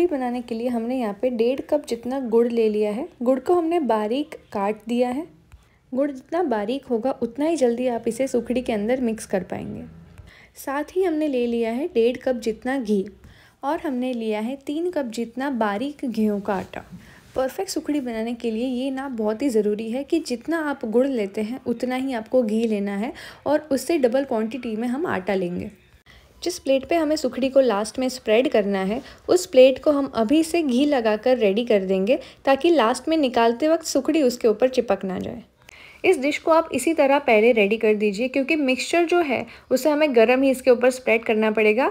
रबड़ी बनाने के लिए हमने यहाँ पे डेढ़ कप जितना गुड़ ले लिया है गुड़ को हमने बारीक काट दिया है गुड़ जितना बारीक होगा उतना ही जल्दी आप इसे सुखड़ी के अंदर मिक्स कर पाएंगे साथ ही हमने ले लिया है डेढ़ कप जितना घी और हमने लिया है तीन कप जितना बारीक गेहूँ का आटा परफेक्ट सुखड़ी बनाने के लिए ये ना बहुत ही ज़रूरी है कि जितना आप गुड़ लेते हैं उतना ही आपको घी लेना है और उससे डबल क्वांटिटी में हम आटा लेंगे जिस प्लेट पे हमें सुखड़ी को लास्ट में स्प्रेड करना है उस प्लेट को हम अभी से घी लगाकर रेडी कर देंगे ताकि लास्ट में निकालते वक्त सुखड़ी उसके ऊपर चिपक ना जाए इस डिश को आप इसी तरह पहले रेडी कर दीजिए क्योंकि मिक्सचर जो है उसे हमें गर्म ही इसके ऊपर स्प्रेड करना पड़ेगा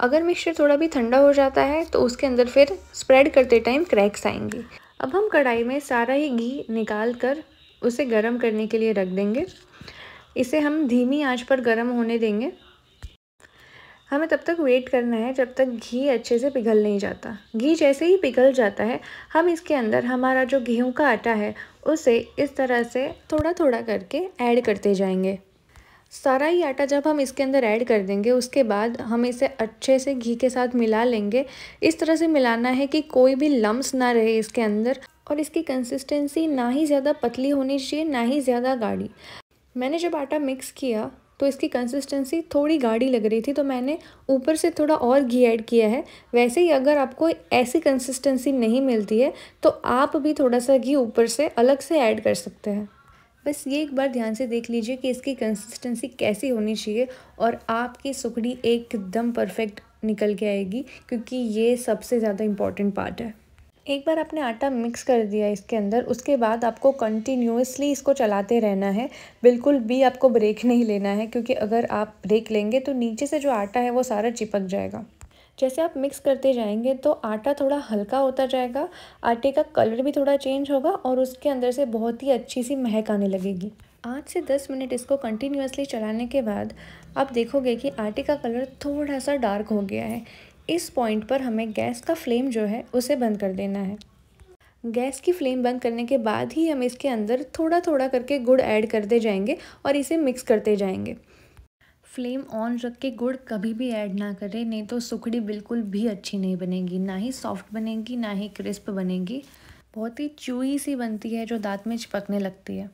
अगर मिक्सचर थोड़ा भी ठंडा हो जाता है तो उसके अंदर फिर स्प्रेड करते टाइम क्रैक्स आएंगी अब हम कढ़ाई में सारा ही घी निकाल कर उसे गर्म करने के लिए रख देंगे इसे हम धीमी आंच पर गर्म होने देंगे हमें तब तक वेट करना है जब तक घी अच्छे से पिघल नहीं जाता घी जैसे ही पिघल जाता है हम इसके अंदर हमारा जो गेहूं का आटा है उसे इस तरह से थोड़ा थोड़ा करके ऐड करते जाएंगे सारा ही आटा जब हम इसके अंदर ऐड कर देंगे उसके बाद हम इसे अच्छे से घी के साथ मिला लेंगे इस तरह से मिलाना है कि कोई भी लम्ब ना रहे इसके अंदर और इसकी कंसिस्टेंसी ना ही ज़्यादा पतली होनी चाहिए ना ही ज़्यादा गाढ़ी मैंने जब आटा मिक्स किया तो इसकी कंसिस्टेंसी थोड़ी गाढ़ी लग रही थी तो मैंने ऊपर से थोड़ा और घी ऐड किया है वैसे ही अगर आपको ऐसी कंसिस्टेंसी नहीं मिलती है तो आप भी थोड़ा सा घी ऊपर से अलग से ऐड कर सकते हैं बस ये एक बार ध्यान से देख लीजिए कि इसकी कंसिस्टेंसी कैसी होनी चाहिए और आपकी सुखड़ी एकदम परफेक्ट निकल के आएगी क्योंकि ये सबसे ज़्यादा इम्पॉर्टेंट पार्ट है एक बार आपने आटा मिक्स कर दिया इसके अंदर उसके बाद आपको कंटिन्यूसली इसको चलाते रहना है बिल्कुल भी आपको ब्रेक नहीं लेना है क्योंकि अगर आप ब्रेक लेंगे तो नीचे से जो आटा है वो सारा चिपक जाएगा जैसे आप मिक्स करते जाएंगे तो आटा थोड़ा हल्का होता जाएगा आटे का कलर भी थोड़ा चेंज होगा और उसके अंदर से बहुत ही अच्छी सी महक आने लगेगी आठ से दस मिनट इसको कंटिन्यूसली चलाने के बाद आप देखोगे कि आटे का कलर थोड़ा सा डार्क हो गया है इस पॉइंट पर हमें गैस का फ्लेम जो है उसे बंद कर देना है गैस की फ्लेम बंद करने के बाद ही हम इसके अंदर थोड़ा थोड़ा करके गुड़ ऐड करते जाएंगे और इसे मिक्स करते जाएंगे फ्लेम ऑन रख के गुड़ कभी भी ऐड ना करें नहीं तो सुखड़ी बिल्कुल भी अच्छी नहीं बनेगी ना ही सॉफ्ट बनेगी ना ही क्रिस्प बनेगी बहुत ही चूई सी बनती है जो दांत में चिपकने लगती है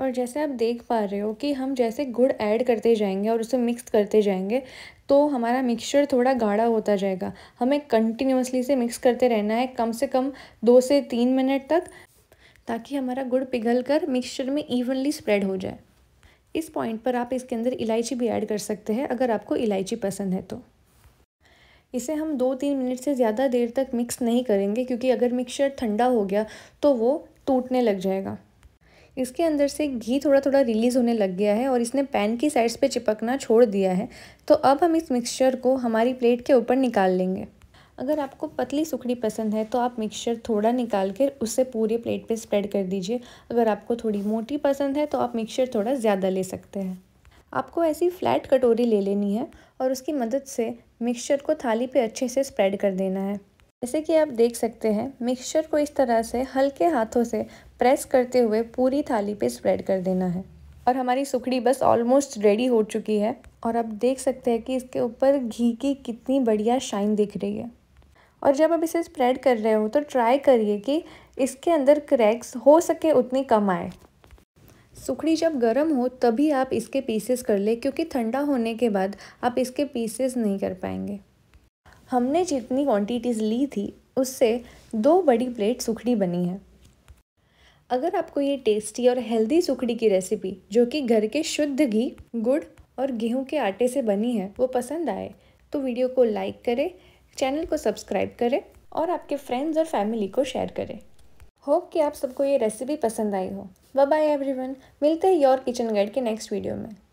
और जैसे आप देख पा रहे हो कि हम जैसे गुड़ ऐड करते जाएंगे और उसे मिक्स करते जाएंगे तो हमारा मिक्सचर थोड़ा गाढ़ा होता जाएगा हमें कंटिन्यूसली से मिक्स करते रहना है कम से कम दो से तीन मिनट तक ताकि हमारा गुड़ पिघल कर मिक्सचर में इवनली स्प्रेड हो जाए इस पॉइंट पर आप इसके अंदर इलायची भी ऐड कर सकते हैं अगर आपको इलायची पसंद है तो इसे हम दो तीन मिनट से ज़्यादा देर तक मिक्स नहीं करेंगे क्योंकि अगर मिक्सचर ठंडा हो गया तो वो टूटने लग जाएगा इसके अंदर से घी थोड़ा थोड़ा रिलीज़ होने लग गया है और इसने पैन की साइड्स पे चिपकना छोड़ दिया है तो अब हम इस मिक्सचर को हमारी प्लेट के ऊपर निकाल लेंगे अगर आपको पतली सुखड़ी पसंद है तो आप मिक्सचर थोड़ा निकाल कर उससे पूरे प्लेट पे स्प्रेड कर दीजिए अगर आपको थोड़ी मोटी पसंद है तो आप मिक्सचर थोड़ा ज़्यादा ले सकते हैं आपको ऐसी फ्लैट कटोरी ले लेनी है और उसकी मदद से मिक्सचर को थाली पे अच्छे से स्प्रेड कर देना है जैसे कि आप देख सकते हैं मिक्सचर को इस तरह से हल्के हाथों से प्रेस करते हुए पूरी थाली पे स्प्रेड कर देना है और हमारी सुखड़ी बस ऑलमोस्ट रेडी हो चुकी है और आप देख सकते हैं कि इसके ऊपर घी की कितनी बढ़िया शाइन दिख रही है और जब आप इसे स्प्रेड कर रहे हो तो ट्राई करिए कि इसके अंदर क्रैक्स हो सके उतनी कम आए सुखड़ी जब गर्म हो तभी आप इसके पीसेस कर ले क्योंकि ठंडा होने के बाद आप इसके पीसेस नहीं कर पाएंगे हमने जितनी क्वांटिटीज़ ली थी उससे दो बड़ी प्लेट सुखड़ी बनी है अगर आपको ये टेस्टी और हेल्दी सुखड़ी की रेसिपी जो कि घर के शुद्ध घी गुड़ और गेहूं के आटे से बनी है वो पसंद आए तो वीडियो को लाइक करें चैनल को सब्सक्राइब करें और आपके फ्रेंड्स और फैमिली को शेयर करें होप कि आप सबको ये रेसिपी पसंद आई हो बाय बाय एवरीवन मिलते हैं योर किचन गाइड के नेक्स्ट वीडियो में